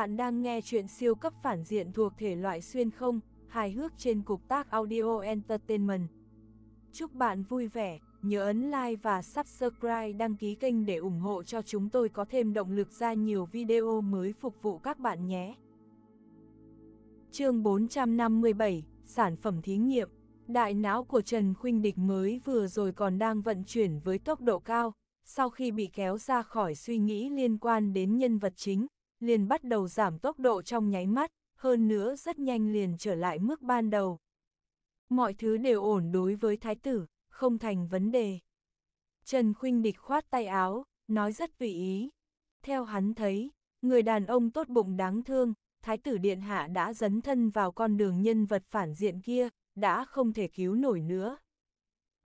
Bạn đang nghe chuyện siêu cấp phản diện thuộc thể loại xuyên không, hài hước trên cục tác Audio Entertainment. Chúc bạn vui vẻ, nhớ ấn like và subscribe đăng ký kênh để ủng hộ cho chúng tôi có thêm động lực ra nhiều video mới phục vụ các bạn nhé. Chương 457, Sản phẩm thí nghiệm Đại não của Trần Khuynh Địch mới vừa rồi còn đang vận chuyển với tốc độ cao, sau khi bị kéo ra khỏi suy nghĩ liên quan đến nhân vật chính, liền bắt đầu giảm tốc độ trong nháy mắt, hơn nữa rất nhanh liền trở lại mức ban đầu. Mọi thứ đều ổn đối với thái tử, không thành vấn đề. Trần Khuynh Địch khoát tay áo, nói rất tùy ý. Theo hắn thấy, người đàn ông tốt bụng đáng thương, thái tử điện hạ đã dấn thân vào con đường nhân vật phản diện kia, đã không thể cứu nổi nữa.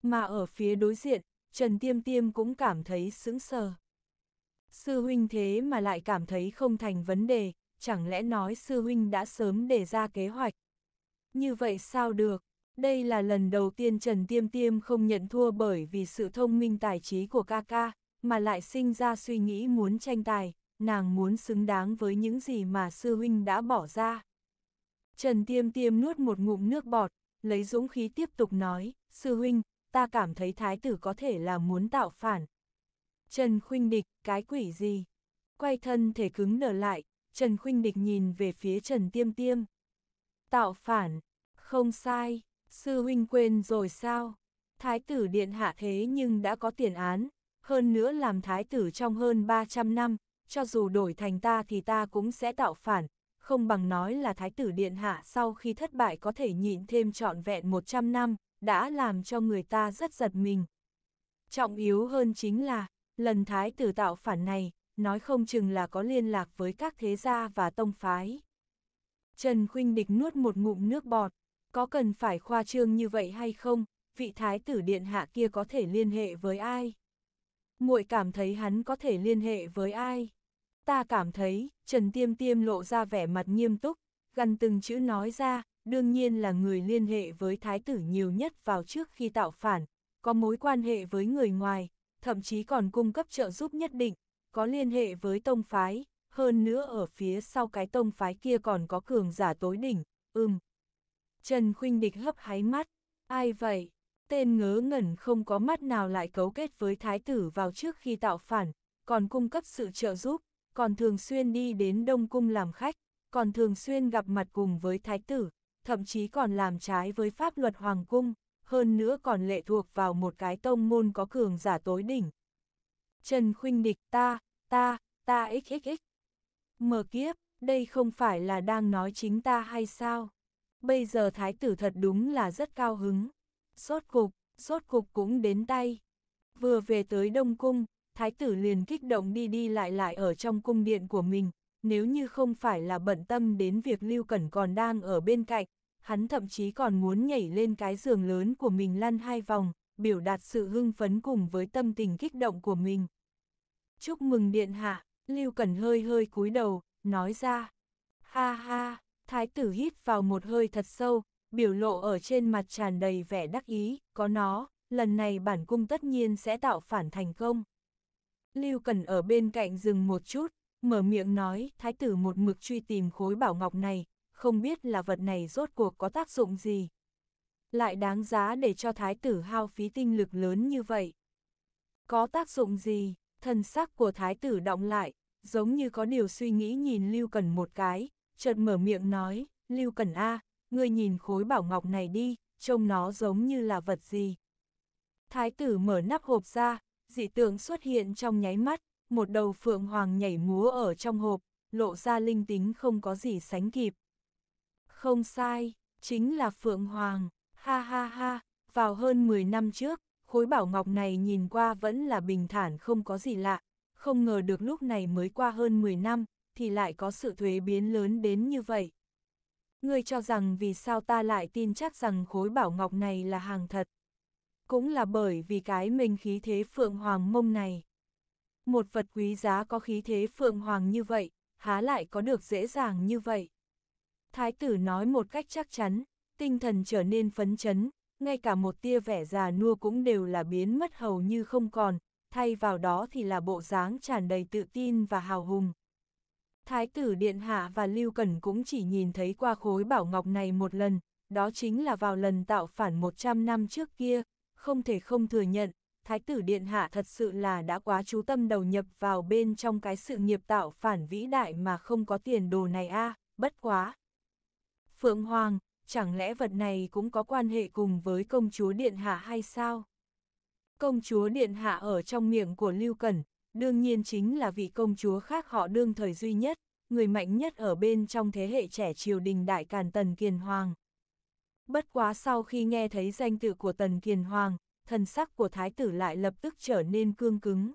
Mà ở phía đối diện, Trần Tiêm Tiêm cũng cảm thấy sững sờ. Sư huynh thế mà lại cảm thấy không thành vấn đề, chẳng lẽ nói sư huynh đã sớm đề ra kế hoạch. Như vậy sao được, đây là lần đầu tiên Trần Tiêm Tiêm không nhận thua bởi vì sự thông minh tài trí của ca ca, mà lại sinh ra suy nghĩ muốn tranh tài, nàng muốn xứng đáng với những gì mà sư huynh đã bỏ ra. Trần Tiêm Tiêm nuốt một ngụm nước bọt, lấy dũng khí tiếp tục nói, sư huynh, ta cảm thấy thái tử có thể là muốn tạo phản, Trần Khuynh Địch, cái quỷ gì? Quay thân thể cứng nở lại, Trần Khuynh Địch nhìn về phía Trần Tiêm Tiêm. Tạo phản, không sai, sư huynh quên rồi sao? Thái tử điện hạ thế nhưng đã có tiền án, hơn nữa làm thái tử trong hơn 300 năm, cho dù đổi thành ta thì ta cũng sẽ tạo phản, không bằng nói là thái tử điện hạ sau khi thất bại có thể nhịn thêm trọn vẹn 100 năm, đã làm cho người ta rất giật mình. Trọng yếu hơn chính là, lần thái tử tạo phản này, nói không chừng là có liên lạc với các thế gia và tông phái. Trần Khuynh Địch nuốt một ngụm nước bọt, có cần phải khoa trương như vậy hay không, vị thái tử điện hạ kia có thể liên hệ với ai? Muội cảm thấy hắn có thể liên hệ với ai? Ta cảm thấy, Trần Tiêm Tiêm lộ ra vẻ mặt nghiêm túc, gần từng chữ nói ra, đương nhiên là người liên hệ với thái tử nhiều nhất vào trước khi tạo phản, có mối quan hệ với người ngoài, thậm chí còn cung cấp trợ giúp nhất định, có liên hệ với tông phái, hơn nữa ở phía sau cái tông phái kia còn có cường giả tối đỉnh, ưm. Trần Khuynh Địch hấp háy mắt, ai vậy? Tên ngớ ngẩn không có mắt nào lại cấu kết với thái tử vào trước khi tạo phản, còn cung cấp sự trợ giúp, còn thường xuyên đi đến Đông Cung làm khách, còn thường xuyên gặp mặt cùng với thái tử, thậm chí còn làm trái với pháp luật Hoàng Cung, hơn nữa còn lệ thuộc vào một cái tông môn có cường giả tối đỉnh. Trần khuynh địch ta, ta, ta xxx. Mở kiếp, đây không phải là đang nói chính ta hay sao? Bây giờ thái tử thật đúng là rất cao hứng. Sốt cục, sốt cục cũng đến tay. Vừa về tới Đông Cung, thái tử liền kích động đi đi lại lại ở trong cung điện của mình. Nếu như không phải là bận tâm đến việc Lưu Cẩn còn đang ở bên cạnh, hắn thậm chí còn muốn nhảy lên cái giường lớn của mình lăn hai vòng, biểu đạt sự hưng phấn cùng với tâm tình kích động của mình. Chúc mừng điện hạ, Lưu Cẩn hơi hơi cúi đầu, nói ra. Ha ha, thái tử hít vào một hơi thật sâu, biểu lộ ở trên mặt tràn đầy vẻ đắc ý, có nó, lần này bản cung tất nhiên sẽ tạo phản thành công. Lưu Cẩn ở bên cạnh dừng một chút, mở miệng nói, thái tử một mực truy tìm khối bảo ngọc này, không biết là vật này rốt cuộc có tác dụng gì. Lại đáng giá để cho thái tử hao phí tinh lực lớn như vậy. Có tác dụng gì, thần sắc của thái tử động lại, giống như có điều suy nghĩ nhìn Lưu Cần một cái, chợt mở miệng nói, Lưu Cần A, ngươi nhìn khối bảo ngọc này đi, trông nó giống như là vật gì. Thái tử mở nắp hộp ra, dị tượng xuất hiện trong nháy mắt, một đầu phượng hoàng nhảy múa ở trong hộp, lộ ra linh tính không có gì sánh kịp. Không sai, chính là Phượng Hoàng, ha ha ha, vào hơn 10 năm trước, khối bảo ngọc này nhìn qua vẫn là bình thản không có gì lạ, không ngờ được lúc này mới qua hơn 10 năm, thì lại có sự thuế biến lớn đến như vậy. Ngươi cho rằng vì sao ta lại tin chắc rằng khối bảo ngọc này là hàng thật. Cũng là bởi vì cái mình khí thế Phượng Hoàng mông này. Một vật quý giá có khí thế Phượng Hoàng như vậy, há lại có được dễ dàng như vậy. Thái tử nói một cách chắc chắn, tinh thần trở nên phấn chấn, ngay cả một tia vẻ già nua cũng đều là biến mất hầu như không còn, thay vào đó thì là bộ dáng tràn đầy tự tin và hào hùng. Thái tử Điện Hạ và Lưu Cẩn cũng chỉ nhìn thấy qua khối bảo ngọc này một lần, đó chính là vào lần tạo phản 100 năm trước kia, không thể không thừa nhận, Thái tử Điện Hạ thật sự là đã quá chú tâm đầu nhập vào bên trong cái sự nghiệp tạo phản vĩ đại mà không có tiền đồ này a bất quá. Phượng Hoàng, chẳng lẽ vật này cũng có quan hệ cùng với công chúa Điện Hạ hay sao? Công chúa Điện Hạ ở trong miệng của Lưu Cẩn, đương nhiên chính là vị công chúa khác họ đương thời duy nhất, người mạnh nhất ở bên trong thế hệ trẻ triều đình Đại Càn Tần Kiền Hoàng. Bất quá sau khi nghe thấy danh tự của Tần Kiền Hoàng, thần sắc của thái tử lại lập tức trở nên cương cứng.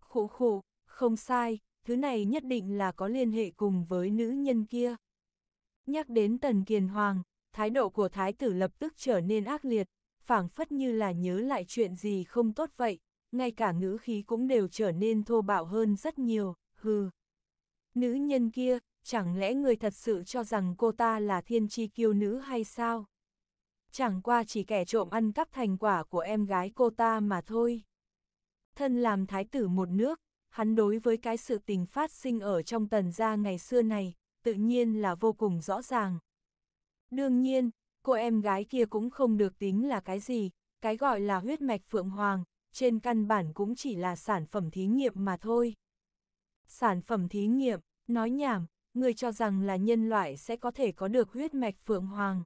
Khụ khụ, không sai, thứ này nhất định là có liên hệ cùng với nữ nhân kia. Nhắc đến Tần Kiền Hoàng, thái độ của thái tử lập tức trở nên ác liệt, phảng phất như là nhớ lại chuyện gì không tốt vậy, ngay cả ngữ khí cũng đều trở nên thô bạo hơn rất nhiều, hừ. Nữ nhân kia, chẳng lẽ người thật sự cho rằng cô ta là thiên tri kiêu nữ hay sao? Chẳng qua chỉ kẻ trộm ăn cắp thành quả của em gái cô ta mà thôi. Thân làm thái tử một nước, hắn đối với cái sự tình phát sinh ở trong tần gia ngày xưa này, tự nhiên là vô cùng rõ ràng. Đương nhiên, cô em gái kia cũng không được tính là cái gì, cái gọi là huyết mạch Phượng Hoàng, trên căn bản cũng chỉ là sản phẩm thí nghiệm mà thôi. Sản phẩm thí nghiệm, nói nhảm, người cho rằng là nhân loại sẽ có thể có được huyết mạch Phượng Hoàng.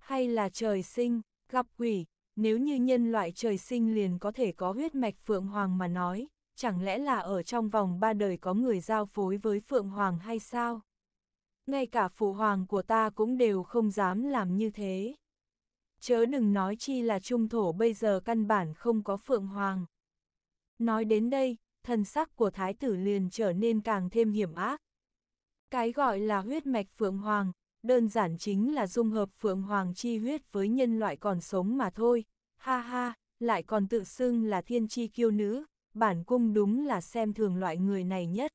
Hay là trời sinh, gặp quỷ, nếu như nhân loại trời sinh liền có thể có huyết mạch Phượng Hoàng mà nói, chẳng lẽ là ở trong vòng ba đời có người giao phối với Phượng Hoàng hay sao? ngay cả phụ hoàng của ta cũng đều không dám làm như thế. Chớ đừng nói chi là trung thổ bây giờ căn bản không có phượng hoàng. Nói đến đây, thần sắc của thái tử liền trở nên càng thêm hiểm ác. Cái gọi là huyết mạch phượng hoàng, đơn giản chính là dung hợp phượng hoàng chi huyết với nhân loại còn sống mà thôi, ha ha, lại còn tự xưng là thiên chi kiêu nữ, bản cung đúng là xem thường loại người này nhất.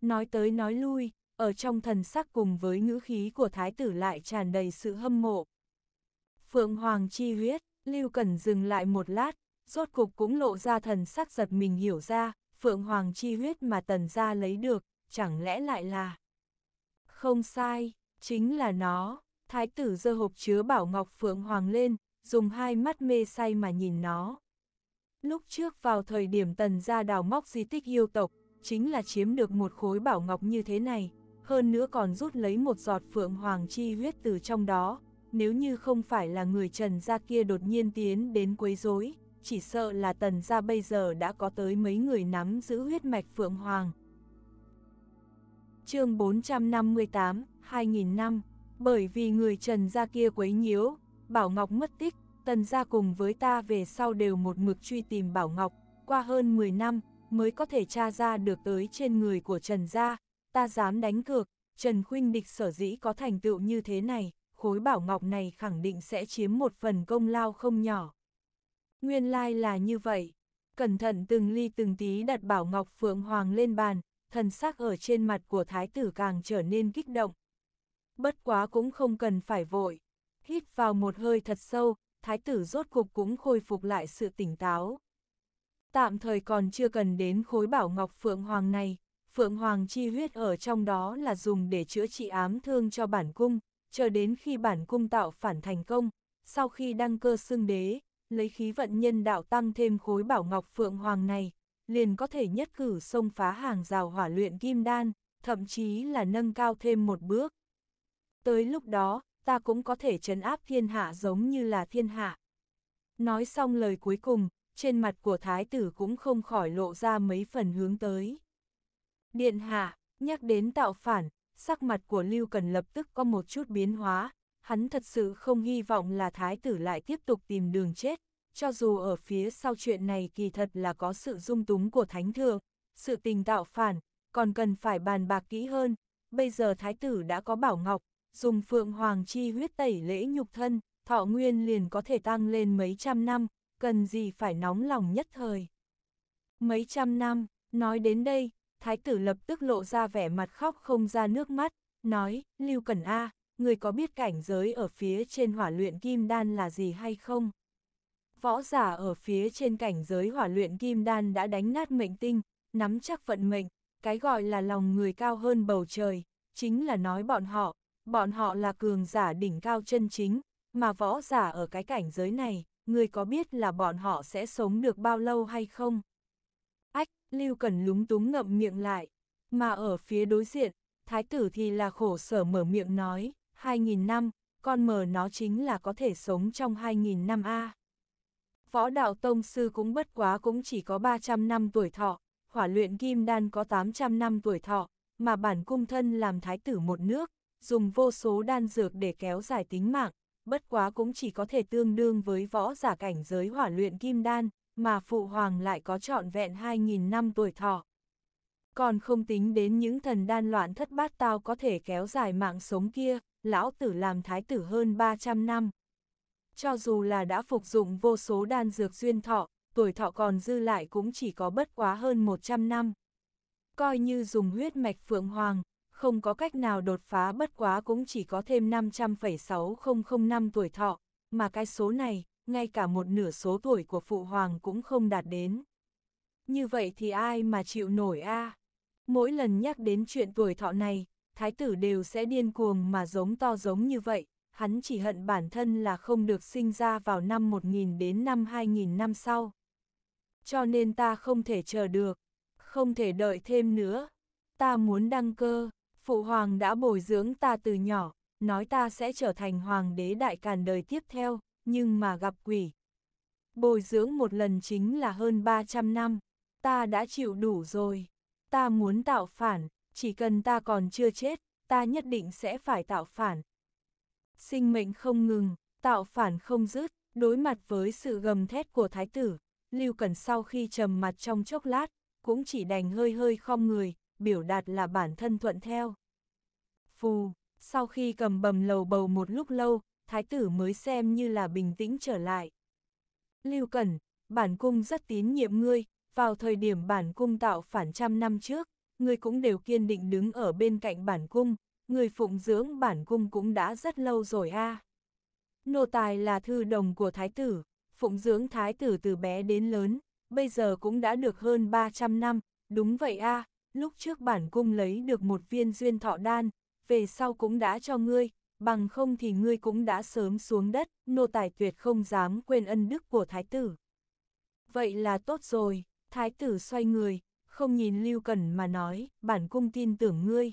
Nói tới nói lui, ở trong thần sắc cùng với ngữ khí của thái tử lại tràn đầy sự hâm mộ. Phượng Hoàng chi huyết, Lưu Cẩn dừng lại một lát, rốt cục cũng lộ ra thần sắc giật mình hiểu ra, Phượng Hoàng chi huyết mà tần ra lấy được, chẳng lẽ lại là... Không sai, chính là nó, thái tử dơ hộp chứa bảo ngọc Phượng Hoàng lên, dùng hai mắt mê say mà nhìn nó. Lúc trước vào thời điểm tần ra đào móc di tích yêu tộc, chính là chiếm được một khối bảo ngọc như thế này, hơn nữa còn rút lấy một giọt phượng hoàng chi huyết từ trong đó, nếu như không phải là người Trần gia kia đột nhiên tiến đến quấy rối, chỉ sợ là Tần gia bây giờ đã có tới mấy người nắm giữ huyết mạch phượng hoàng. Chương 458, 2000 năm, bởi vì người Trần gia kia quấy nhiễu, Bảo Ngọc mất tích, Tần gia cùng với ta về sau đều một mực truy tìm Bảo Ngọc, qua hơn 10 năm mới có thể tra ra được tới trên người của Trần gia, ta dám đánh cược, Trần Khuynh Địch sở dĩ có thành tựu như thế này, khối bảo ngọc này khẳng định sẽ chiếm một phần công lao không nhỏ. Nguyên lai like là như vậy, cẩn thận từng ly từng tí đặt bảo ngọc phượng hoàng lên bàn, thần sắc ở trên mặt của thái tử càng trở nên kích động. Bất quá cũng không cần phải vội, hít vào một hơi thật sâu, thái tử rốt cục cũng khôi phục lại sự tỉnh táo. Tạm thời còn chưa cần đến khối bảo ngọc phượng hoàng này, Phượng Hoàng chi huyết ở trong đó là dùng để chữa trị ám thương cho bản cung, chờ đến khi bản cung tạo phản thành công, sau khi đăng cơ xưng đế, lấy khí vận nhân đạo tăng thêm khối bảo ngọc Phượng Hoàng này, liền có thể nhất cử xông phá hàng rào hỏa luyện kim đan, thậm chí là nâng cao thêm một bước. Tới lúc đó, ta cũng có thể chấn áp thiên hạ giống như là thiên hạ. Nói xong lời cuối cùng, trên mặt của thái tử cũng không khỏi lộ ra mấy phần hướng tới. Điện hạ, nhắc đến tạo phản, sắc mặt của Lưu Cần lập tức có một chút biến hóa, hắn thật sự không hy vọng là thái tử lại tiếp tục tìm đường chết, cho dù ở phía sau chuyện này kỳ thật là có sự dung túng của thánh thượng, sự tình tạo phản, còn cần phải bàn bạc kỹ hơn, bây giờ thái tử đã có bảo ngọc, dùng phượng hoàng chi huyết tẩy lễ nhục thân, thọ nguyên liền có thể tăng lên mấy trăm năm, cần gì phải nóng lòng nhất thời. Mấy trăm năm, nói đến đây, thái tử lập tức lộ ra vẻ mặt khóc không ra nước mắt, nói, Lưu Cẩn A, người có biết cảnh giới ở phía trên hỏa luyện kim đan là gì hay không? Võ giả ở phía trên cảnh giới hỏa luyện kim đan đã đánh nát mệnh tinh, nắm chắc vận mệnh, cái gọi là lòng người cao hơn bầu trời, chính là nói bọn họ, bọn họ là cường giả đỉnh cao chân chính, mà võ giả ở cái cảnh giới này, người có biết là bọn họ sẽ sống được bao lâu hay không? Lưu Cần lúng túng ngậm miệng lại. Mà ở phía đối diện, thái tử thì là khổ sở mở miệng nói, 2.000 năm, con mờ nó chính là có thể sống trong 2.000 năm A. Võ đạo tông sư cũng bất quá cũng chỉ có 300 năm tuổi thọ, hỏa luyện kim đan có 800 năm tuổi thọ, mà bản cung thân làm thái tử một nước, dùng vô số đan dược để kéo dài tính mạng, bất quá cũng chỉ có thể tương đương với võ giả cảnh giới hỏa luyện kim đan, mà phụ hoàng lại có trọn vẹn 2.000 năm tuổi thọ. Còn không tính đến những thần đan loạn thất bát tao có thể kéo dài mạng sống kia, lão tử làm thái tử hơn 300 năm. Cho dù là đã phục dụng vô số đan dược duyên thọ, tuổi thọ còn dư lại cũng chỉ có bất quá hơn 100 năm. Coi như dùng huyết mạch phượng hoàng, không có cách nào đột phá bất quá cũng chỉ có thêm 500,6005 tuổi thọ, mà cái số này, ngay cả một nửa số tuổi của phụ hoàng cũng không đạt đến. Như vậy thì ai mà chịu nổi a? À? Mỗi lần nhắc đến chuyện tuổi thọ này, thái tử đều sẽ điên cuồng mà giống to giống như vậy, hắn chỉ hận bản thân là không được sinh ra vào năm 1000 đến năm 2000 năm sau. Cho nên ta không thể chờ được, không thể đợi thêm nữa. Ta muốn đăng cơ, phụ hoàng đã bồi dưỡng ta từ nhỏ, nói ta sẽ trở thành hoàng đế đại càn đời tiếp theo, nhưng mà gặp quỷ. Bồi dưỡng một lần chính là hơn 300 năm, ta đã chịu đủ rồi. Ta muốn tạo phản, chỉ cần ta còn chưa chết, ta nhất định sẽ phải tạo phản. Sinh mệnh không ngừng, tạo phản không dứt, đối mặt với sự gầm thét của thái tử, Lưu Cẩn sau khi trầm mặt trong chốc lát, cũng chỉ đành hơi hơi khom người, biểu đạt là bản thân thuận theo. Phù, sau khi cầm bầm lầu bầu một lúc lâu, thái tử mới xem như là bình tĩnh trở lại. Lưu Cẩn, bản cung rất tín nhiệm ngươi, vào thời điểm bản cung tạo phản trăm năm trước, ngươi cũng đều kiên định đứng ở bên cạnh bản cung, người phụng dưỡng bản cung cũng đã rất lâu rồi a. À. Nô tài là thư đồng của thái tử, phụng dưỡng thái tử từ bé đến lớn, bây giờ cũng đã được hơn 300 năm, đúng vậy a, à, lúc trước bản cung lấy được một viên duyên thọ đan, về sau cũng đã cho ngươi, bằng không thì ngươi cũng đã sớm xuống đất, nô tài tuyệt không dám quên ân đức của thái tử. Vậy là tốt rồi, thái tử xoay người, không nhìn Lưu Cẩn mà nói, bản cung tin tưởng ngươi.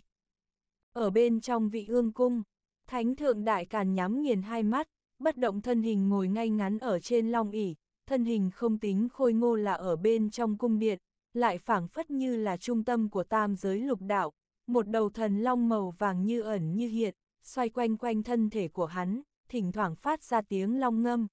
Ở bên trong vị ương cung, thánh thượng đại càn nhắm nghiền hai mắt, bất động thân hình ngồi ngay ngắn ở trên long ỉ thân hình không tính khôi ngô là ở bên trong cung điện, lại phảng phất như là trung tâm của tam giới lục đạo, một đầu thần long màu vàng như ẩn như hiện, xoay quanh quanh thân thể của hắn, thỉnh thoảng phát ra tiếng long ngâm.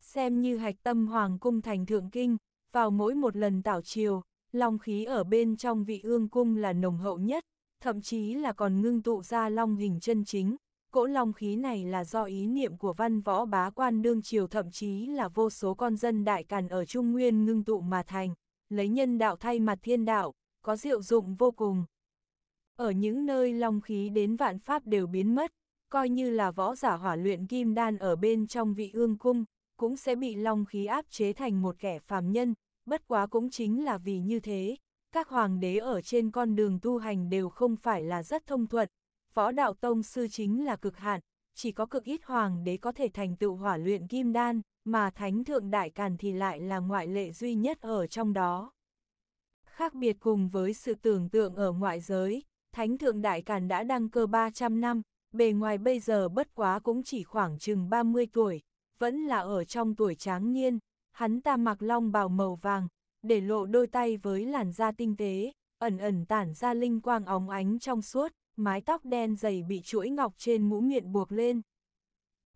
Xem như hạch tâm hoàng cung thành thượng kinh, vào mỗi một lần tảo chiều, long khí ở bên trong vị ương cung là nồng hậu nhất, thậm chí là còn ngưng tụ ra long hình chân chính. Cỗ long khí này là do ý niệm của văn võ bá quan đương triều thậm chí là vô số con dân đại càn ở Trung Nguyên ngưng tụ mà thành, lấy nhân đạo thay mặt thiên đạo, có diệu dụng vô cùng. Ở những nơi long khí đến vạn pháp đều biến mất, coi như là võ giả hỏa luyện kim đan ở bên trong vị ương cung, cũng sẽ bị long khí áp chế thành một kẻ phàm nhân, bất quá cũng chính là vì như thế. Các hoàng đế ở trên con đường tu hành đều không phải là rất thông thuận, võ đạo tông sư chính là cực hạn, chỉ có cực ít hoàng đế có thể thành tựu hỏa luyện kim đan, mà thánh thượng đại càn thì lại là ngoại lệ duy nhất ở trong đó. Khác biệt cùng với sự tưởng tượng ở ngoại giới, Thánh Thượng Đại Càn đã đăng cơ 300 năm, bề ngoài bây giờ bất quá cũng chỉ khoảng chừng 30 tuổi, vẫn là ở trong tuổi tráng niên, hắn ta mặc long bào màu vàng, để lộ đôi tay với làn da tinh tế, ẩn ẩn tản ra linh quang óng ánh trong suốt, mái tóc đen dày bị chuỗi ngọc trên mũ miệng buộc lên.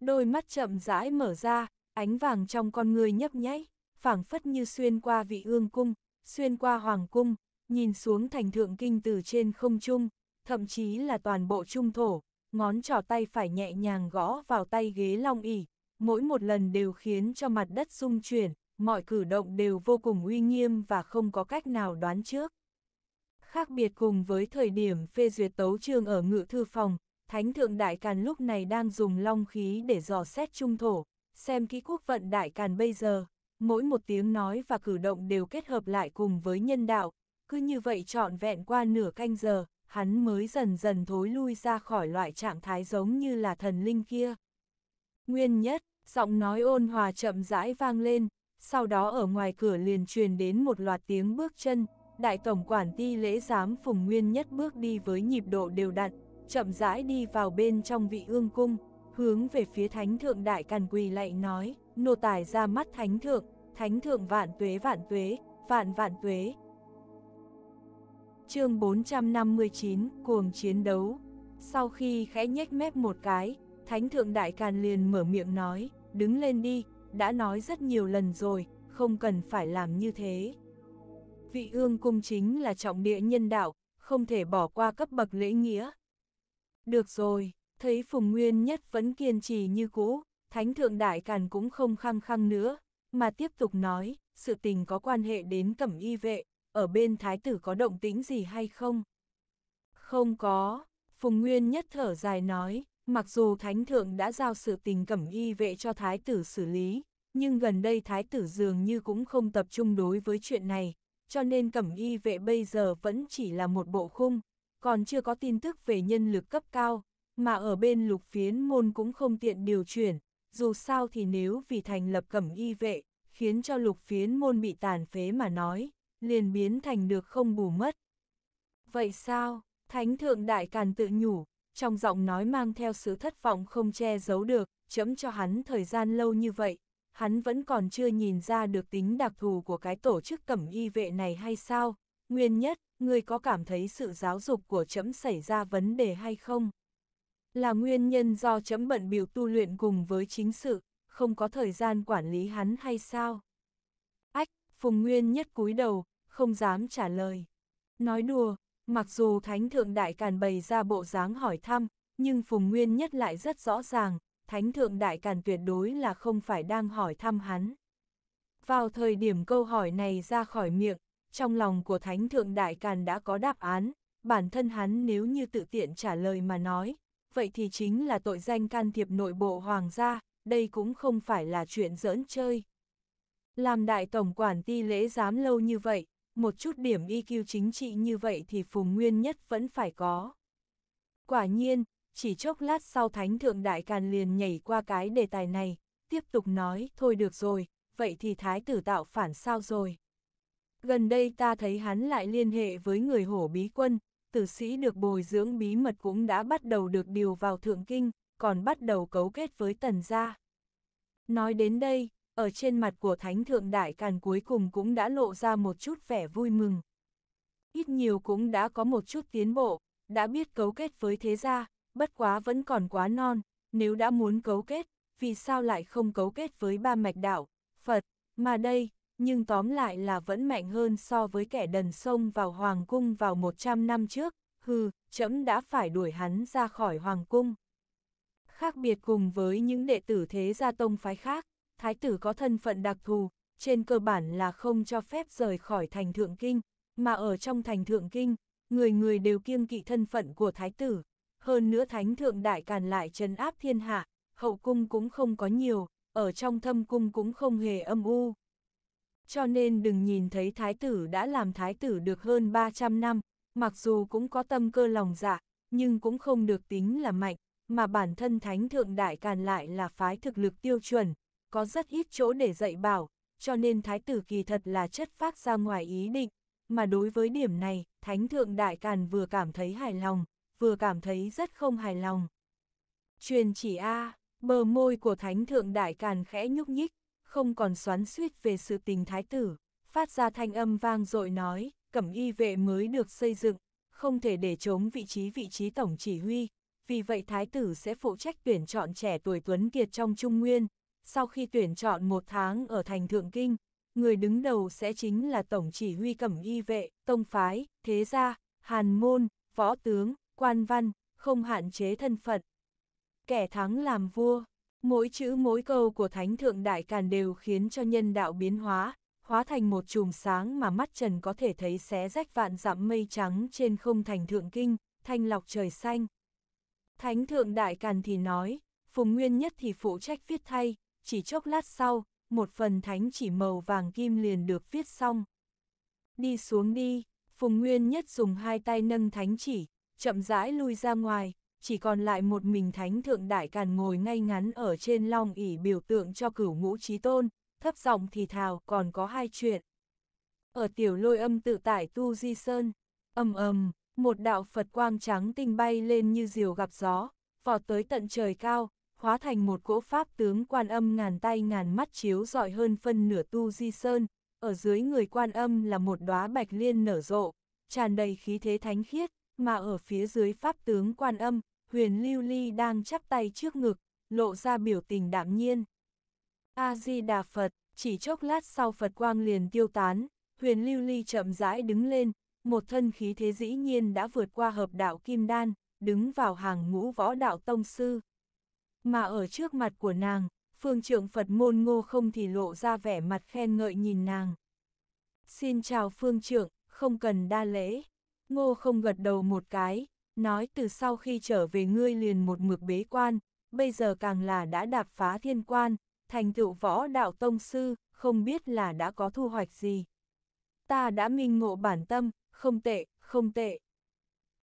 Đôi mắt chậm rãi mở ra, ánh vàng trong con người nhấp nháy, phảng phất như xuyên qua vị ương cung, xuyên qua hoàng cung, nhìn xuống thành thượng kinh từ trên không trung, thậm chí là toàn bộ trung thổ, ngón trỏ tay phải nhẹ nhàng gõ vào tay ghế long ỉ, mỗi một lần đều khiến cho mặt đất rung chuyển, mọi cử động đều vô cùng uy nghiêm và không có cách nào đoán trước. Khác biệt cùng với thời điểm phê duyệt tấu chương ở ngự thư phòng, Thánh Thượng Đại Càn lúc này đang dùng long khí để dò xét trung thổ, xem kỹ quốc vận Đại Càn bây giờ, mỗi một tiếng nói và cử động đều kết hợp lại cùng với nhân đạo, cứ như vậy trọn vẹn qua nửa canh giờ, hắn mới dần dần thối lui ra khỏi loại trạng thái giống như là thần linh kia. Nguyên nhất, giọng nói ôn hòa chậm rãi vang lên, sau đó ở ngoài cửa liền truyền đến một loạt tiếng bước chân, đại tổng quản ti lễ giám phùng nguyên nhất bước đi với nhịp độ đều đặn, chậm rãi đi vào bên trong vị ương cung, hướng về phía thánh thượng đại càn quỳ lạy nói, nô tài ra mắt thánh thượng, thánh thượng vạn tuế vạn tuế, vạn vạn tuế chương 459, cuồng chiến đấu. Sau khi khẽ nhếch mép một cái, Thánh Thượng Đại Càn liền mở miệng nói, đứng lên đi, đã nói rất nhiều lần rồi, không cần phải làm như thế. Vị ương cung chính là trọng địa nhân đạo, không thể bỏ qua cấp bậc lễ nghĩa. Được rồi, thấy Phùng Nguyên Nhất vẫn kiên trì như cũ, Thánh Thượng Đại Càn cũng không khăng khăng nữa, mà tiếp tục nói, sự tình có quan hệ đến cẩm y vệ, ở bên thái tử có động tĩnh gì hay không? Không có, Phùng Nguyên nhất thở dài nói, mặc dù thánh thượng đã giao sự tình cẩm y vệ cho thái tử xử lý, nhưng gần đây thái tử dường như cũng không tập trung đối với chuyện này, cho nên cẩm y vệ bây giờ vẫn chỉ là một bộ khung, còn chưa có tin tức về nhân lực cấp cao, mà ở bên lục phiến môn cũng không tiện điều chuyển, dù sao thì nếu vì thành lập cẩm y vệ, khiến cho lục phiến môn bị tàn phế mà nói, liền biến thành được không bù mất. Vậy sao, Thánh Thượng Đại Càn tự nhủ, trong giọng nói mang theo sự thất vọng không che giấu được, chấm cho hắn thời gian lâu như vậy, hắn vẫn còn chưa nhìn ra được tính đặc thù của cái tổ chức cẩm y vệ này hay sao? Nguyên nhất, người có cảm thấy sự giáo dục của chấm xảy ra vấn đề hay không? Là nguyên nhân do chấm bận biểu tu luyện cùng với chính sự, không có thời gian quản lý hắn hay sao? Ách, Phùng Nguyên nhất cúi đầu, không dám trả lời. Nói đùa, mặc dù Thánh Thượng Đại Càn bày ra bộ dáng hỏi thăm, nhưng Phùng Nguyên Nhất lại rất rõ ràng, Thánh Thượng Đại Càn tuyệt đối là không phải đang hỏi thăm hắn. Vào thời điểm câu hỏi này ra khỏi miệng, trong lòng của Thánh Thượng Đại Càn đã có đáp án, bản thân hắn nếu như tự tiện trả lời mà nói, vậy thì chính là tội danh can thiệp nội bộ hoàng gia, đây cũng không phải là chuyện giỡn chơi. Làm đại tổng quản ti lễ giám lâu như vậy, một chút điểm EQ chính trị như vậy thì Phùng Nguyên Nhất vẫn phải có. Quả nhiên, chỉ chốc lát sau Thánh Thượng Đại Càn liền nhảy qua cái đề tài này, tiếp tục nói, thôi được rồi, vậy thì Thái tử tạo phản sao rồi. Gần đây ta thấy hắn lại liên hệ với người hổ bí quân, tử sĩ được bồi dưỡng bí mật cũng đã bắt đầu được điều vào Thượng Kinh, còn bắt đầu cấu kết với Tần Gia. Nói đến đây, ở trên mặt của Thánh Thượng Đại Càn cuối cùng cũng đã lộ ra một chút vẻ vui mừng. Ít nhiều cũng đã có một chút tiến bộ, đã biết cấu kết với thế gia, bất quá vẫn còn quá non, nếu đã muốn cấu kết, vì sao lại không cấu kết với ba mạch đạo, Phật, mà đây, nhưng tóm lại là vẫn mạnh hơn so với kẻ đần sông vào Hoàng Cung vào 100 năm trước, hừ, chấm đã phải đuổi hắn ra khỏi Hoàng Cung. Khác biệt cùng với những đệ tử thế gia tông phái khác, thái tử có thân phận đặc thù, trên cơ bản là không cho phép rời khỏi thành thượng kinh, mà ở trong thành thượng kinh, người người đều kiêng kỵ thân phận của thái tử. Hơn nữa thánh thượng đại càn lại trấn áp thiên hạ, hậu cung cũng không có nhiều, ở trong thâm cung cũng không hề âm u. Cho nên đừng nhìn thấy thái tử đã làm thái tử được hơn 300 năm, mặc dù cũng có tâm cơ lòng dạ, nhưng cũng không được tính là mạnh, mà bản thân thánh thượng đại càn lại là phái thực lực tiêu chuẩn, có rất ít chỗ để dạy bảo, cho nên thái tử kỳ thật là chất phát ra ngoài ý định, mà đối với điểm này, Thánh Thượng Đại Càn vừa cảm thấy hài lòng, vừa cảm thấy rất không hài lòng. Truyền chỉ A, bờ môi của Thánh Thượng Đại Càn khẽ nhúc nhích, không còn xoắn suýt về sự tình thái tử, phát ra thanh âm vang dội nói, cẩm y vệ mới được xây dựng, không thể để chống vị trí vị trí tổng chỉ huy, vì vậy thái tử sẽ phụ trách tuyển chọn trẻ tuổi tuấn kiệt trong Trung Nguyên, sau khi tuyển chọn một tháng ở thành Thượng Kinh, người đứng đầu sẽ chính là Tổng chỉ huy cẩm y vệ, tông phái, thế gia, hàn môn, võ tướng, quan văn, không hạn chế thân phận. Kẻ thắng làm vua, mỗi chữ mỗi câu của Thánh Thượng Đại Càn đều khiến cho nhân đạo biến hóa, hóa thành một chùm sáng mà mắt trần có thể thấy xé rách vạn dặm mây trắng trên không thành Thượng Kinh, thanh lọc trời xanh. Thánh Thượng Đại Càn thì nói, Phùng Nguyên Nhất thì phụ trách viết thay, chỉ chốc lát sau, một phần thánh chỉ màu vàng kim liền được viết xong. Đi xuống đi, Phùng Nguyên Nhất dùng hai tay nâng thánh chỉ, chậm rãi lui ra ngoài, chỉ còn lại một mình thánh thượng đại càn ngồi ngay ngắn ở trên long ỷ biểu tượng cho cửu ngũ trí tôn, thấp giọng thì thào còn có hai chuyện. Ở tiểu lôi âm tự tại Tu Di Sơn, âm ầm, một đạo Phật quang trắng tinh bay lên như diều gặp gió, vọt tới tận trời cao, hóa thành một cỗ pháp tướng quan âm ngàn tay ngàn mắt chiếu dọi hơn phân nửa tu di sơn, ở dưới người quan âm là một đóa bạch liên nở rộ, tràn đầy khí thế thánh khiết, mà ở phía dưới pháp tướng quan âm, huyền lưu ly đang chắp tay trước ngực, lộ ra biểu tình đạm nhiên. A-di-đà Phật, chỉ chốc lát sau Phật quang liền tiêu tán, huyền lưu ly chậm rãi đứng lên, một thân khí thế dĩ nhiên đã vượt qua hợp đạo kim đan, đứng vào hàng ngũ võ đạo tông sư. Mà ở trước mặt của nàng, phương trượng Phật môn ngô không thì lộ ra vẻ mặt khen ngợi nhìn nàng. Xin chào phương trượng, không cần đa lễ. Ngô không gật đầu một cái, nói từ sau khi trở về ngươi liền một mực bế quan, bây giờ càng là đã đạp phá thiên quan, thành tựu võ đạo tông sư, không biết là đã có thu hoạch gì. Ta đã minh ngộ bản tâm, không tệ, không tệ.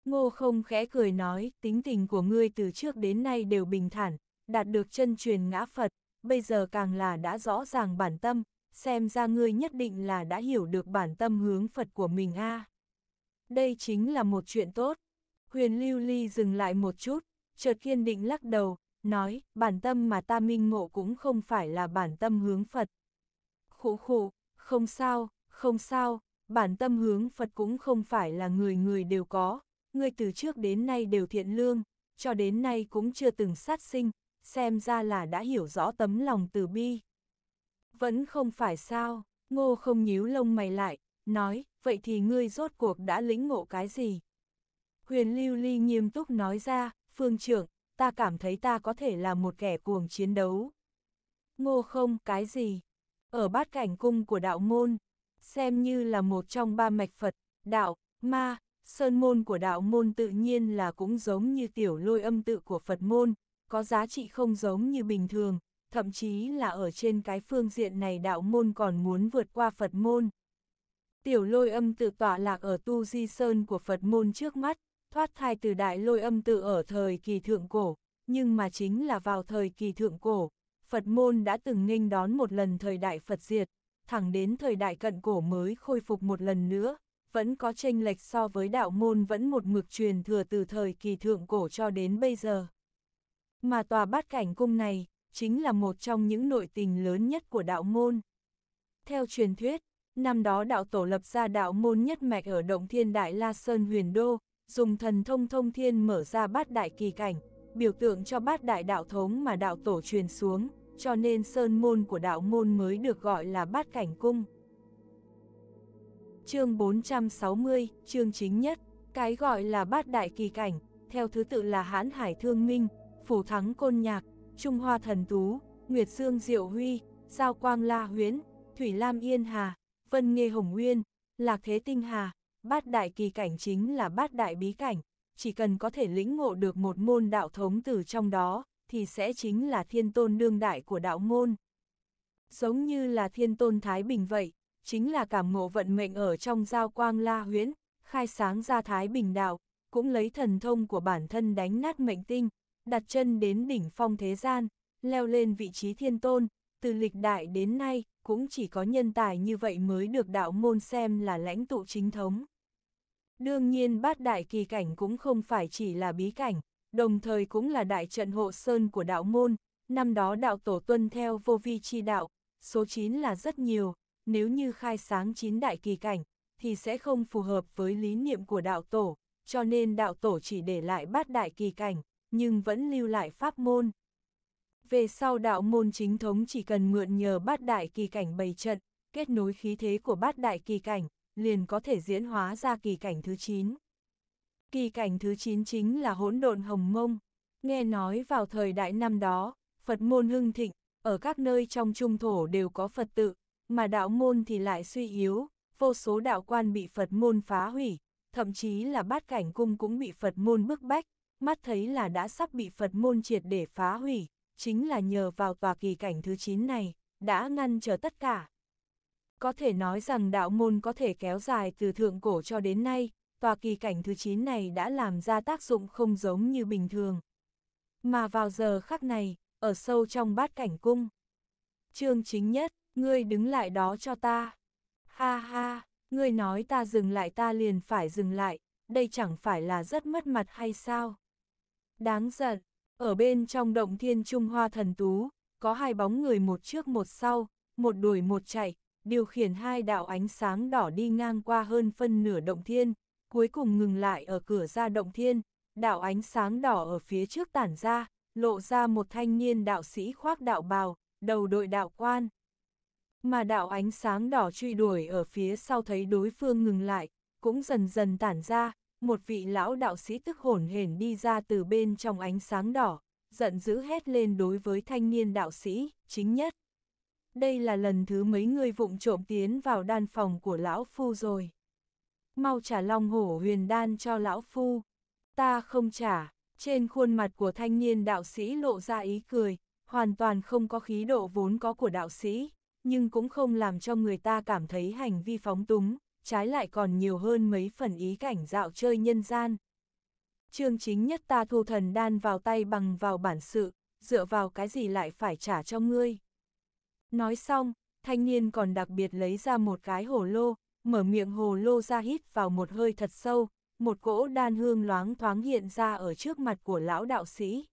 Ngô không khẽ cười nói, tính tình của ngươi từ trước đến nay đều bình thản, đạt được chân truyền ngã Phật, bây giờ càng là đã rõ ràng bản tâm, xem ra ngươi nhất định là đã hiểu được bản tâm hướng Phật của mình a. À. Đây chính là một chuyện tốt. Huyền Lưu Ly dừng lại một chút, chợt kiên định lắc đầu, nói, bản tâm mà ta minh ngộ cũng không phải là bản tâm hướng Phật. Khụ khụ, không sao, không sao, bản tâm hướng Phật cũng không phải là người người đều có, ngươi từ trước đến nay đều thiện lương, cho đến nay cũng chưa từng sát sinh, xem ra là đã hiểu rõ tấm lòng từ bi. Vẫn không phải sao, ngô không nhíu lông mày lại, nói, vậy thì ngươi rốt cuộc đã lĩnh ngộ cái gì? Huyền Lưu Ly nghiêm túc nói ra, phương trưởng, ta cảm thấy ta có thể là một kẻ cuồng chiến đấu. Ngô không, cái gì? Ở bát cảnh cung của đạo môn, xem như là một trong ba mạch Phật, đạo, ma, sơn môn của đạo môn tự nhiên là cũng giống như tiểu lôi âm tự của Phật môn, có giá trị không giống như bình thường, thậm chí là ở trên cái phương diện này đạo môn còn muốn vượt qua Phật môn. Tiểu lôi âm tự tọa lạc ở tu di sơn của Phật môn trước mắt, thoát thai từ đại lôi âm tự ở thời kỳ thượng cổ, nhưng mà chính là vào thời kỳ thượng cổ, Phật môn đã từng nghênh đón một lần thời đại Phật diệt, thẳng đến thời đại cận cổ mới khôi phục một lần nữa, vẫn có tranh lệch so với đạo môn vẫn một mực truyền thừa từ thời kỳ thượng cổ cho đến bây giờ. Mà tòa bát cảnh cung này, chính là một trong những nội tình lớn nhất của đạo môn. Theo truyền thuyết, năm đó đạo tổ lập ra đạo môn nhất mạch ở Động Thiên Đại La Sơn Huyền Đô, dùng thần thông thông thiên mở ra bát đại kỳ cảnh, biểu tượng cho bát đại đạo thống mà đạo tổ truyền xuống, cho nên sơn môn của đạo môn mới được gọi là bát cảnh cung. Chương 460, chương chính nhất, cái gọi là bát đại kỳ cảnh, theo thứ tự là hãn hải thương minh, Phủ Thắng Côn Nhạc, Trung Hoa Thần Tú, Nguyệt Dương Diệu Huy, Giao Quang La Huyến, Thủy Lam Yên Hà, Vân Nghê Hồng Nguyên, Lạc Thế Tinh Hà, bát đại kỳ cảnh chính là bát đại bí cảnh, chỉ cần có thể lĩnh ngộ được một môn đạo thống từ trong đó, thì sẽ chính là thiên tôn đương đại của đạo môn. Giống như là thiên tôn Thái Bình vậy, chính là cảm ngộ vận mệnh ở trong giao quang la huyễn, khai sáng ra Thái Bình đạo, cũng lấy thần thông của bản thân đánh nát mệnh tinh, đặt chân đến đỉnh phong thế gian, leo lên vị trí thiên tôn, từ lịch đại đến nay, cũng chỉ có nhân tài như vậy mới được đạo môn xem là lãnh tụ chính thống. Đương nhiên bát đại kỳ cảnh cũng không phải chỉ là bí cảnh, đồng thời cũng là đại trận hộ sơn của đạo môn, năm đó đạo tổ tuân theo vô vi chi đạo, số 9 là rất nhiều, nếu như khai sáng 9 đại kỳ cảnh, thì sẽ không phù hợp với lý niệm của đạo tổ, cho nên đạo tổ chỉ để lại bát đại kỳ cảnh nhưng vẫn lưu lại pháp môn. Về sau đạo môn chính thống chỉ cần mượn nhờ bát đại kỳ cảnh bày trận, kết nối khí thế của bát đại kỳ cảnh, liền có thể diễn hóa ra kỳ cảnh thứ 9. Kỳ cảnh thứ 9 chính là hỗn độn hồng mông. Nghe nói vào thời đại năm đó, Phật môn hưng thịnh, ở các nơi trong trung thổ đều có Phật tự, mà đạo môn thì lại suy yếu, vô số đạo quan bị Phật môn phá hủy, thậm chí là bát cảnh cung cũng bị Phật môn bức bách, mắt thấy là đã sắp bị Phật môn triệt để phá hủy, chính là nhờ vào tòa kỳ cảnh thứ 9 này, đã ngăn trở tất cả. Có thể nói rằng đạo môn có thể kéo dài từ thượng cổ cho đến nay, tòa kỳ cảnh thứ 9 này đã làm ra tác dụng không giống như bình thường. Mà vào giờ khắc này, ở sâu trong bát cảnh cung. Trương chính nhất, ngươi đứng lại đó cho ta. Ha ha, ngươi nói ta dừng lại ta liền phải dừng lại, đây chẳng phải là rất mất mặt hay sao? Đáng giận, ở bên trong động thiên trung hoa thần tú, có hai bóng người một trước một sau, một đuổi một chạy, điều khiển hai đạo ánh sáng đỏ đi ngang qua hơn phân nửa động thiên, cuối cùng ngừng lại ở cửa ra động thiên, đạo ánh sáng đỏ ở phía trước tản ra, lộ ra một thanh niên đạo sĩ khoác đạo bào, đầu đội đạo quan. Mà đạo ánh sáng đỏ truy đuổi ở phía sau thấy đối phương ngừng lại, cũng dần dần tản ra, một vị lão đạo sĩ tức hổn hển đi ra từ bên trong ánh sáng đỏ, giận dữ hét lên đối với thanh niên đạo sĩ, chính nhất. Đây là lần thứ mấy người vụng trộm tiến vào đan phòng của lão phu rồi. Mau trả long hổ huyền đan cho lão phu. Ta không trả, trên khuôn mặt của thanh niên đạo sĩ lộ ra ý cười, hoàn toàn không có khí độ vốn có của đạo sĩ, nhưng cũng không làm cho người ta cảm thấy hành vi phóng túng trái lại còn nhiều hơn mấy phần ý cảnh dạo chơi nhân gian. Chương chính nhất ta thu thần đan vào tay bằng vào bản sự, dựa vào cái gì lại phải trả cho ngươi. Nói xong, thanh niên còn đặc biệt lấy ra một cái hồ lô, mở miệng hồ lô ra hít vào một hơi thật sâu, một cỗ đan hương loáng thoáng hiện ra ở trước mặt của lão đạo sĩ.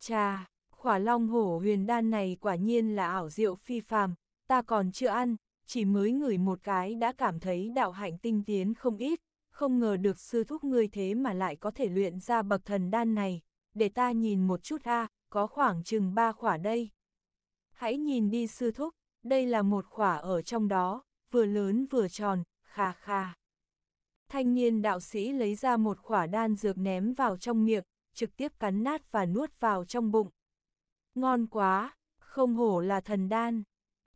Chà, khỏa long hổ huyền đan này quả nhiên là ảo diệu phi phàm, ta còn chưa ăn, chỉ mới ngửi một cái đã cảm thấy đạo hạnh tinh tiến không ít, không ngờ được sư thúc ngươi thế mà lại có thể luyện ra bậc thần đan này, để ta nhìn một chút a, có khoảng chừng ba khỏa đây. Hãy nhìn đi sư thúc, đây là một khỏa ở trong đó, vừa lớn vừa tròn, kha kha. Thanh niên đạo sĩ lấy ra một khỏa đan dược ném vào trong miệng, trực tiếp cắn nát và nuốt vào trong bụng. Ngon quá, không hổ là thần đan.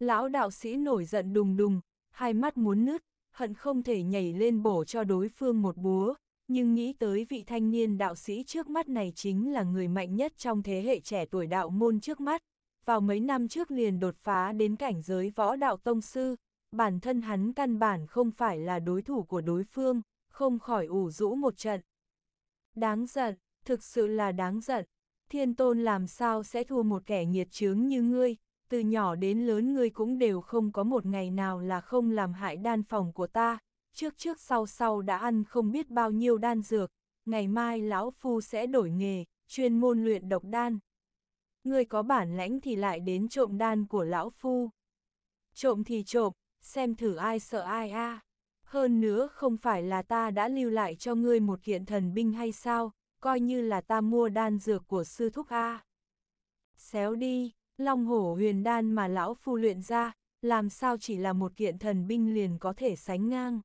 Lão đạo sĩ nổi giận đùng đùng, hai mắt muốn nứt, hận không thể nhảy lên bổ cho đối phương một búa, nhưng nghĩ tới vị thanh niên đạo sĩ trước mắt này chính là người mạnh nhất trong thế hệ trẻ tuổi đạo môn trước mắt, vào mấy năm trước liền đột phá đến cảnh giới võ đạo tông sư, bản thân hắn căn bản không phải là đối thủ của đối phương, không khỏi ủ rũ một trận. Đáng giận, thực sự là đáng giận, thiên tôn làm sao sẽ thua một kẻ nhiệt chướng như ngươi, từ nhỏ đến lớn ngươi cũng đều không có một ngày nào là không làm hại đan phòng của ta, trước trước sau sau đã ăn không biết bao nhiêu đan dược, ngày mai lão phu sẽ đổi nghề, chuyên môn luyện độc đan. Ngươi có bản lãnh thì lại đến trộm đan của lão phu. Trộm thì trộm, xem thử ai sợ ai a. Hơn nữa không phải là ta đã lưu lại cho ngươi một kiện thần binh hay sao, coi như là ta mua đan dược của sư thúc a. Xéo đi, Long hổ huyền đan mà lão phu luyện ra, làm sao chỉ là một kiện thần binh liền có thể sánh ngang.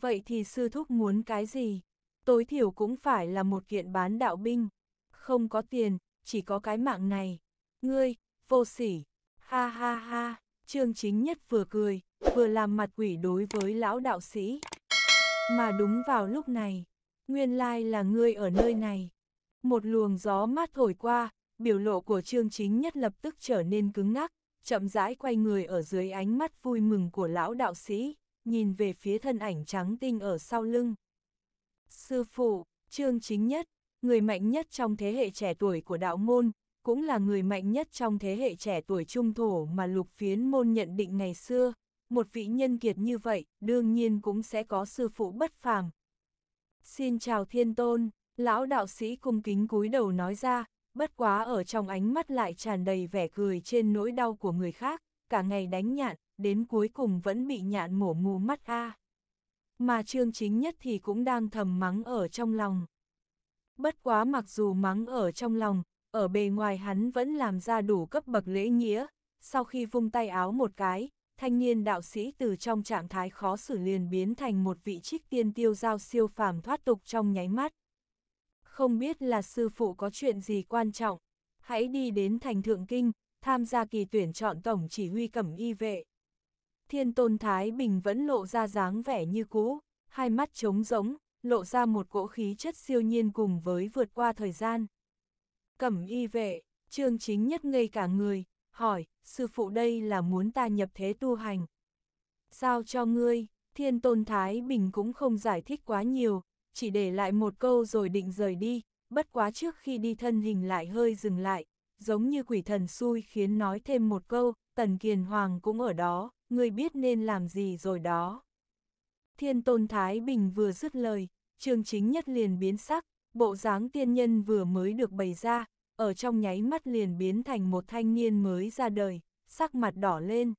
Vậy thì sư thúc muốn cái gì? Tối thiểu cũng phải là một kiện bán đạo binh. Không có tiền, chỉ có cái mạng này. Ngươi, vô sỉ. Ha ha ha, trương chính nhất vừa cười, vừa làm mặt quỷ đối với lão đạo sĩ. Mà đúng vào lúc này, nguyên lai là ngươi ở nơi này. Một luồng gió mát thổi qua, biểu lộ của Trương Chính Nhất lập tức trở nên cứng ngắc, chậm rãi quay người ở dưới ánh mắt vui mừng của lão đạo sĩ, nhìn về phía thân ảnh trắng tinh ở sau lưng. Sư phụ, Trương Chính Nhất, người mạnh nhất trong thế hệ trẻ tuổi của đạo môn, cũng là người mạnh nhất trong thế hệ trẻ tuổi trung thổ mà lục phiến môn nhận định ngày xưa. Một vị nhân kiệt như vậy, đương nhiên cũng sẽ có sư phụ bất phàm. Xin chào thiên tôn, lão đạo sĩ cung kính cúi đầu nói ra, bất quá ở trong ánh mắt lại tràn đầy vẻ cười trên nỗi đau của người khác, cả ngày đánh nhạn, đến cuối cùng vẫn bị nhạn mổ mù mắt a. Mà trương chính nhất thì cũng đang thầm mắng ở trong lòng. Bất quá mặc dù mắng ở trong lòng, ở bề ngoài hắn vẫn làm ra đủ cấp bậc lễ nghĩa, sau khi vung tay áo một cái, thanh niên đạo sĩ từ trong trạng thái khó xử liền biến thành một vị trích tiên tiêu giao siêu phàm thoát tục trong nháy mắt không biết là sư phụ có chuyện gì quan trọng, hãy đi đến thành thượng kinh, tham gia kỳ tuyển chọn tổng chỉ huy cẩm y vệ. Thiên tôn Thái Bình vẫn lộ ra dáng vẻ như cũ, hai mắt trống rỗng, lộ ra một cỗ khí chất siêu nhiên cùng với vượt qua thời gian. Cẩm y vệ, trương chính nhất ngây cả người, hỏi, sư phụ đây là muốn ta nhập thế tu hành. Sao cho ngươi, thiên tôn Thái Bình cũng không giải thích quá nhiều, chỉ để lại một câu rồi định rời đi, bất quá trước khi đi thân hình lại hơi dừng lại, giống như quỷ thần xui khiến nói thêm một câu, Tần Kiền Hoàng cũng ở đó, người biết nên làm gì rồi đó. Thiên Tôn Thái Bình vừa dứt lời, trường chính nhất liền biến sắc, bộ dáng tiên nhân vừa mới được bày ra, ở trong nháy mắt liền biến thành một thanh niên mới ra đời, sắc mặt đỏ lên.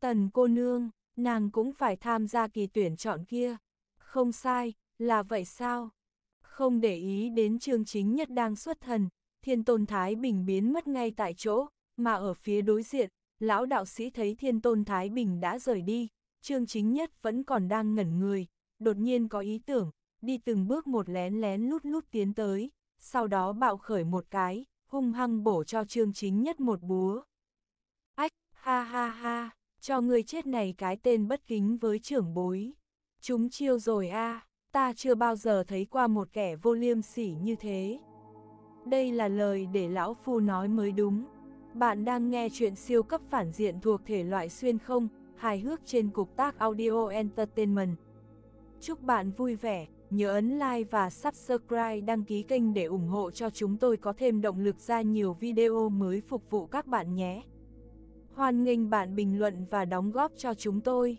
Tần cô nương, nàng cũng phải tham gia kỳ tuyển chọn kia. Không sai, là vậy sao? Không để ý đến trương chính nhất đang xuất thần, thiên tôn Thái Bình biến mất ngay tại chỗ, mà ở phía đối diện, lão đạo sĩ thấy thiên tôn Thái Bình đã rời đi, trương chính nhất vẫn còn đang ngẩn người, đột nhiên có ý tưởng, đi từng bước một lén lén lút lút tiến tới, sau đó bạo khởi một cái, hung hăng bổ cho trương chính nhất một búa. Ách, ha ha ha, cho người chết này cái tên bất kính với trưởng bối. Chúng chiêu rồi a à ta chưa bao giờ thấy qua một kẻ vô liêm sỉ như thế. Đây là lời để lão phu nói mới đúng. Bạn đang nghe chuyện siêu cấp phản diện thuộc thể loại xuyên không, hài hước trên cục tác Audio Entertainment. Chúc bạn vui vẻ, nhớ ấn like và subscribe đăng ký kênh để ủng hộ cho chúng tôi có thêm động lực ra nhiều video mới phục vụ các bạn nhé. Hoan nghênh bạn bình luận và đóng góp cho chúng tôi.